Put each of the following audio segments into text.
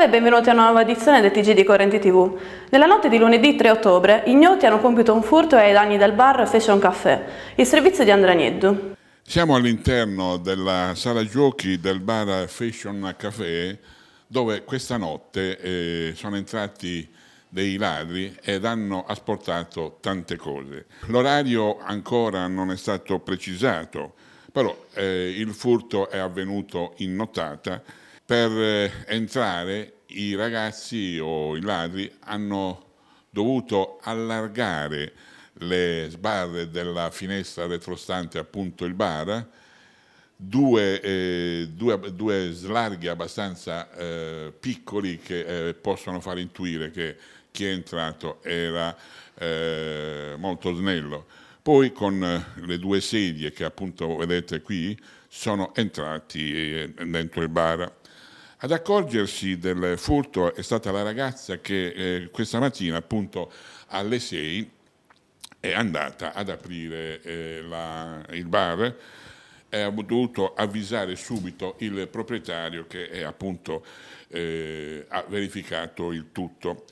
salve e benvenuti a una nuova edizione del TG di Correnti TV. Nella notte di lunedì 3 ottobre, ignoti hanno compiuto un furto ai danni del bar Fashion Café, il servizio di Andrea Nieddu. Siamo all'interno della sala giochi del bar Fashion Café, dove questa notte eh, sono entrati dei ladri ed hanno asportato tante cose. L'orario ancora non è stato precisato, però eh, il furto è avvenuto in nottata per eh, entrare i ragazzi o i ladri hanno dovuto allargare le sbarre della finestra retrostante appunto il bar, due, eh, due, due slarghi abbastanza eh, piccoli che eh, possono far intuire che chi è entrato era eh, molto snello. Poi con eh, le due sedie che appunto vedete qui sono entrati dentro il bar. Ad accorgersi del furto è stata la ragazza che eh, questa mattina appunto alle 6 è andata ad aprire eh, la, il bar e ha dovuto avvisare subito il proprietario che è, appunto eh, ha verificato il tutto.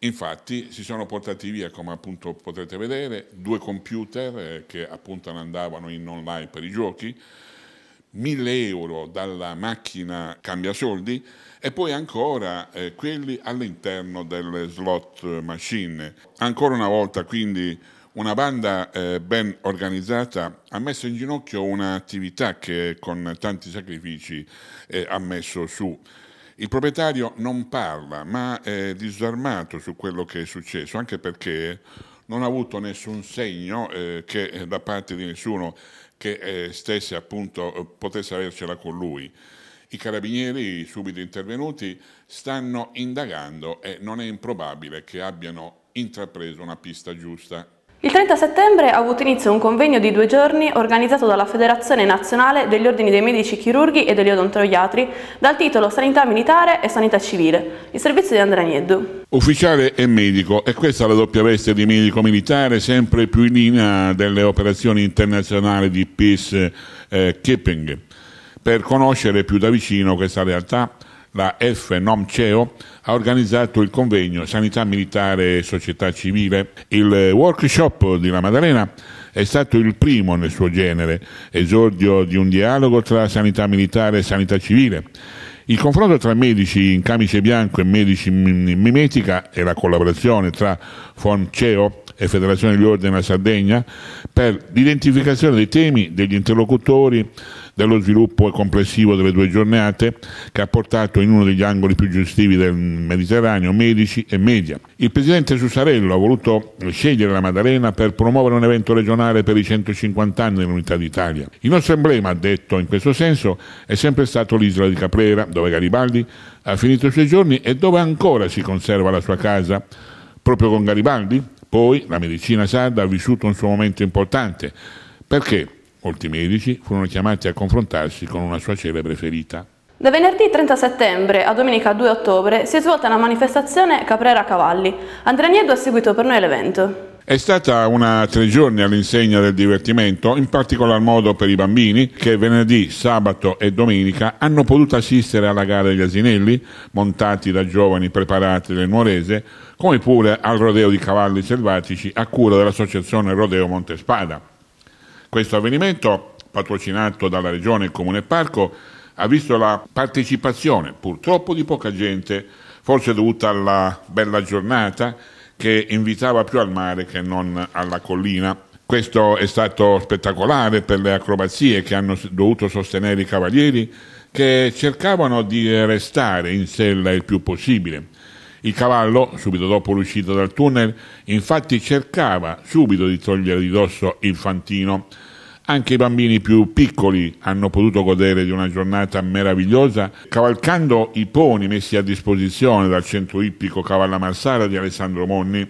Infatti si sono portati via, come appunto potrete vedere, due computer eh, che appunto andavano in online per i giochi, 1000 euro dalla macchina cambia soldi e poi ancora eh, quelli all'interno delle slot machine. Ancora una volta quindi una banda eh, ben organizzata ha messo in ginocchio un'attività che con tanti sacrifici eh, ha messo su. Il proprietario non parla ma è disarmato su quello che è successo anche perché non ha avuto nessun segno eh, che, eh, da parte di nessuno che eh, stesse appunto eh, potesse avercela con lui. I carabinieri subito intervenuti stanno indagando e non è improbabile che abbiano intrapreso una pista giusta il 30 settembre ha avuto inizio un convegno di due giorni organizzato dalla Federazione Nazionale degli Ordini dei Medici Chirurghi e degli Odontoiatri dal titolo Sanità Militare e Sanità Civile, il servizio di Andrea Nieddu. Ufficiale e medico, e questa è la doppia veste di medico militare sempre più in linea delle operazioni internazionali di peacekeeping. Eh, per conoscere più da vicino questa realtà la FNOMCEO ha organizzato il convegno Sanità Militare e Società Civile. Il workshop di La Maddalena è stato il primo nel suo genere, esordio di un dialogo tra sanità militare e sanità civile. Il confronto tra medici in camice bianco e medici in mimetica e la collaborazione tra FONCEO e Federazione degli Ordini della Sardegna per l'identificazione dei temi, degli interlocutori, dello sviluppo complessivo delle due giornate che ha portato in uno degli angoli più gestivi del Mediterraneo medici e media. Il presidente Sussarello ha voluto scegliere la Maddalena per promuovere un evento regionale per i 150 anni dell'Unità d'Italia. Il nostro emblema, ha detto in questo senso, è sempre stato l'isola di Caprera, dove Garibaldi ha finito i suoi giorni e dove ancora si conserva la sua casa, proprio con Garibaldi, poi la medicina sarda ha vissuto un suo momento importante, perché molti medici furono chiamati a confrontarsi con una sua celebre ferita. Da venerdì 30 settembre a domenica 2 ottobre si è svolta la manifestazione Caprera Cavalli. Andrea Niedo ha seguito per noi l'evento. È stata una tre giorni all'insegna del divertimento, in particolar modo per i bambini che venerdì, sabato e domenica hanno potuto assistere alla gara degli asinelli, montati da giovani preparati del Nuorese, come pure al rodeo di cavalli selvatici a cura dell'associazione Rodeo Montespada. Questo avvenimento, patrocinato dalla Regione e Comune Parco, ha visto la partecipazione, purtroppo di poca gente, forse dovuta alla bella giornata che invitava più al mare che non alla collina. Questo è stato spettacolare per le acrobazie che hanno dovuto sostenere i cavalieri che cercavano di restare in sella il più possibile. Il cavallo, subito dopo l'uscita dal tunnel, infatti cercava subito di togliere di dosso il fantino, anche i bambini più piccoli hanno potuto godere di una giornata meravigliosa cavalcando i poni messi a disposizione dal centro ippico Cavalla Marsara di Alessandro Monni,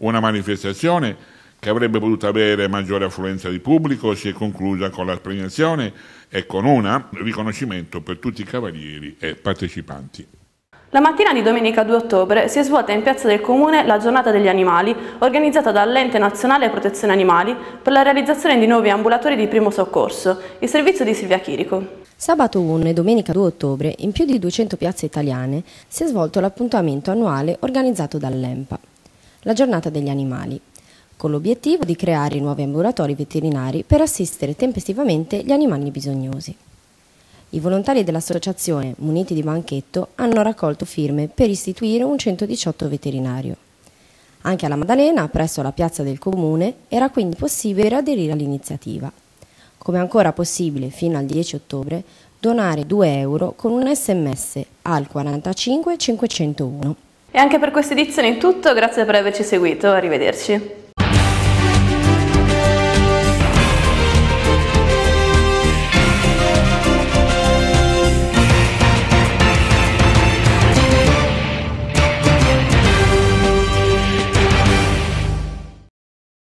una manifestazione che avrebbe potuto avere maggiore affluenza di pubblico si è conclusa con la premiazione e con un riconoscimento per tutti i cavalieri e partecipanti. La mattina di domenica 2 ottobre si è svolta in Piazza del Comune la Giornata degli Animali, organizzata dall'Ente Nazionale Protezione Animali per la realizzazione di nuovi ambulatori di primo soccorso, il servizio di Silvia Chirico. Sabato 1 e domenica 2 ottobre, in più di 200 piazze italiane, si è svolto l'appuntamento annuale organizzato dall'EMPA, la Giornata degli Animali, con l'obiettivo di creare nuovi ambulatori veterinari per assistere tempestivamente gli animali bisognosi. I volontari dell'associazione, muniti di banchetto, hanno raccolto firme per istituire un 118 veterinario. Anche alla Maddalena, presso la piazza del comune, era quindi possibile aderire all'iniziativa. Come ancora possibile fino al 10 ottobre, donare 2 euro con un sms al 45 501. E anche per questa edizione è tutto, grazie per averci seguito, arrivederci.